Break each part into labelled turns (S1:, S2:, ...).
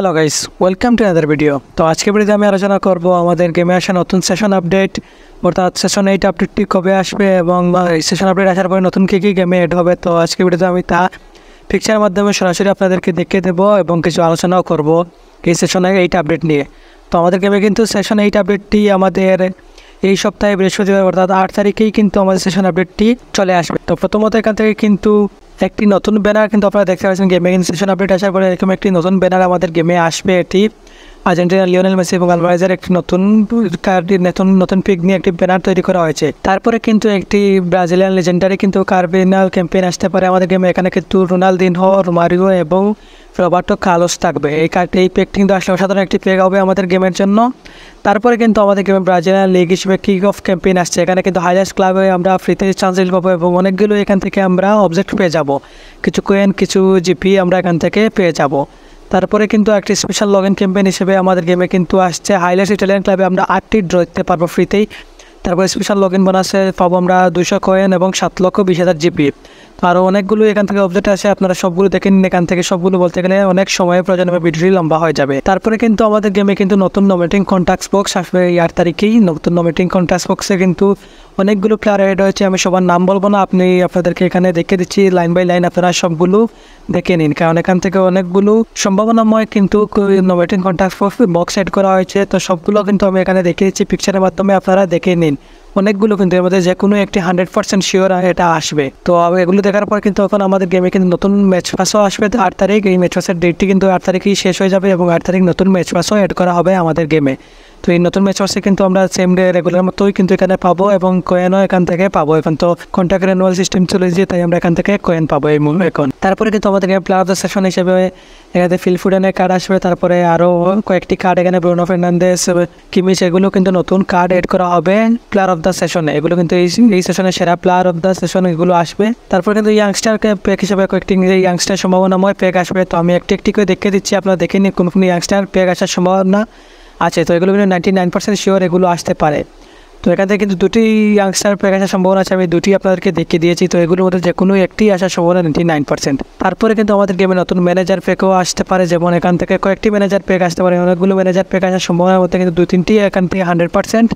S1: hello guys welcome to other video তো আজকে ভিডিওতে আমি আলোচনা করব আমাদের গেমে আসা নতুন সেশন আপডেট অর্থাৎ সেশন এইট আপডেটটি কবে আসবে এবং সেশন আপডেট আসার পরে নতুন কী কী গেমে এড হবে তো আজকে ভিডিওতে আমি তা পিকচারের মাধ্যমে সরাসরি আপনাদেরকে দেখিয়ে দেবো এবং কিছু আলোচনাও করব এই সেশন এইট আপডেট নিয়ে তো আমাদের গেমে কিন্তু সেশন এইট আপডেটটি আমাদের এই সপ্তাহে বৃহস্পতিবার অর্থাৎ আট তারিখেই কিন্তু আমাদের সেশন আপডেটটি চলে আসবে তো প্রথমত এখান থেকে কিন্তু একটি নতুন ব্যানার কিন্তু আপনারা দেখতে পাচ্ছেন গেমে সেশন আপডেট আসার পরে এরকম একটি নতুন ব্যানার আমাদের গেমে আসবে এটি আর্জেন্টিনা লিওনেল মেসি এবং আলভারেজের একটি নতুন নতুন নতুন পিক নিয়ে একটি ব্যানার তৈরি করা হয়েছে তারপরে কিন্তু একটি ব্রাজিলিয়ান লেজেন্ডারি কিন্তু কার্বিনাল ক্যাম্পেইন আসতে পারে আমাদের গেমে এখানে কিন্তু রোনালদিনহো রোমারিও এবং রবার্টো কালোস থাকবে এই এই পেকটি কিন্তু আসলে অসাধারণ একটি পেক হবে আমাদের গেমের জন্য তারপরে কিন্তু আমাদের গেম ব্রাজিলিয়ান লিগ হিসেবে কিক অফ ক্যাম্পেইন আসছে এখানে কিন্তু হাইলাইস ক্লাবে আমরা ফ্রিতে চান্সেস পাবো এবং অনেকগুলো এখান থেকে আমরা অবজেক্ট পেয়ে যাব কিছু কোয়েন কিছু জিপি আমরা এখান থেকে পেয়ে যাব তারপরে কিন্তু একটি স্পেশাল লগ ইন ক্যাম্পেইন হিসেবে আমাদের গেমে কিন্তু আসছে হাইলাইস ইটালিয়ান ক্লাবে আমরা আটটি ড্র দিতে পারবো ফ্রিতেই তারপর স্পেশাল লগ ইন বোনাসে পাবো আমরা দুশো কয়েন এবং সাত লক্ষ বিশ হাজার জিপি আরও অনেকগুলো এখান থেকে অবজেক্ট আছে আপনারা সবগুলো দেখেন এখান থেকে সবগুলো বলতে গেলে অনেক সময় প্রয়োজন হবে ভিডিওটি লম্বা হয়ে যাবে তারপরে কিন্তু আমাদের গেমে কিন্তু নতুন নমিনেটিং কন্ট্যাক্ট বক্স আসবে এই আট তারিখেই নতুন নমিনেটিং কন্ট্যাক্ট বক্সে কিন্তু অনেকগুলো প্লেয়ার অ্যাড হয়েছে আমি সবার নাম বলবো না আপনি আপনাদেরকে এখানে দেখে দিচ্ছি লাইন বাই লাইন আপনারা সবগুলো দেখে নিন কারণ এখান থেকে অনেকগুলো সম্ভাবনাময় কিন্তু ইনোভেটিং কন্ট্যাক্ট বক্স অ্যাড করা হয়েছে তো সবগুলো কিন্তু আমি এখানে দেখে দিচ্ছি পিকচারের মাধ্যমে আপনারা দেখে নিন অনেকগুলো কিন্তু এর মধ্যে যে কোনো একটি হান্ড্রেড পার্সেন্ট শিওর এটা আসবে তো এগুলো দেখার পর কিন্তু এখন আমাদের গেমে কিন্তু নতুন ম্যাচ পাসও আসবে আট তারিখ এই ম্যাচ পাসের ডেটটি কিন্তু আট তারিখেই শেষ হয়ে যাবে এবং আট তারিখ নতুন ম্যাচ পাসও অ্যাড করা হবে আমাদের গেমে তো এই নতুন ম্যাচ কিন্তু আমরা সেম ডে রেগুলার মতোই কিন্তু এখানে পাবো এবং কয়েনও এখান থেকে পাবো এখন তো কন্ট্রাক্ট রেনুয়াল সিস্টেম চলে যে তাই আমরা এখান থেকে কয়েন পাবো এই এখন তারপরে কিন্তু আমাদের প্লেয়ার অফ দ্য সেশন হিসেবে এখানে ফিলফুডেনের কার্ড আসবে তারপরে আরও কয়েকটি কার্ড এখানে ব্রুনো ফার্নান্দেস কিমিস এগুলো কিন্তু নতুন কার্ড এড করা হবে প্লেয়ার অফ দ্য সেশনে এগুলো কিন্তু এই এই সেশনে সেরা প্লেয়ার অফ দ্য সেশন এগুলো আসবে তারপরে কিন্তু ইয়াংস্টার পেক হিসেবে কয়েকটি ইয়াংস্টার সম্ভাবনাময় প্যাক আসবে তো আমি একটি একটি করে দেখে দিচ্ছি আপনারা দেখে নিন কোন কোন ইয়াংস্টার প্যাক আসার সম্ভাবনা আছে আচ্ছা, তো এগুলো কিন্তু নাইনটি নাইন পার্সেন্ট শিওর এগুলো আসতে পারে তো এখান থেকে কিন্তু দুটি ইয়াংস্টার প্যাক আসার সম্ভাবনা আছে আমি দুটি আপনাদেরকে দেখিয়ে দিয়েছি তো এগুলোর মধ্যে যে কোনো একটি আসার সম্ভাবনা নাইনটি নাইন পার্সেন্ট তারপরে কিন্তু আমাদের গেমে নতুন ম্যানেজার পেকেও আসতে পারে যেমন এখান থেকে কয়েকটি ম্যানেজার প্যাক আসতে পারে অনেকগুলো ম্যানেজার পেক আসার সম্ভাবনার মধ্যে কিন্তু দু তিনটি এখান থেকে হান্ড্রেড পার্সেন্ট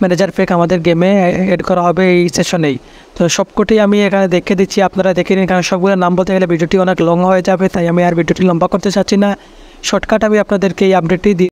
S1: ম্যানেজার পেক আমাদের গেমে এড করা হবে এই সেশনেই তো সবকটি আমি এখানে দেখে দিচ্ছি আপনারা দেখে নিন কারণ সবগুলো নাম বলতে গেলে ভিডিওটি অনেক লং হয়ে যাবে তাই আমি আর ভিডিওটি লম্বা করতে চাচ্ছি না শর্টকাট আমি আপনাদেরকে এই আপডেটটি দিই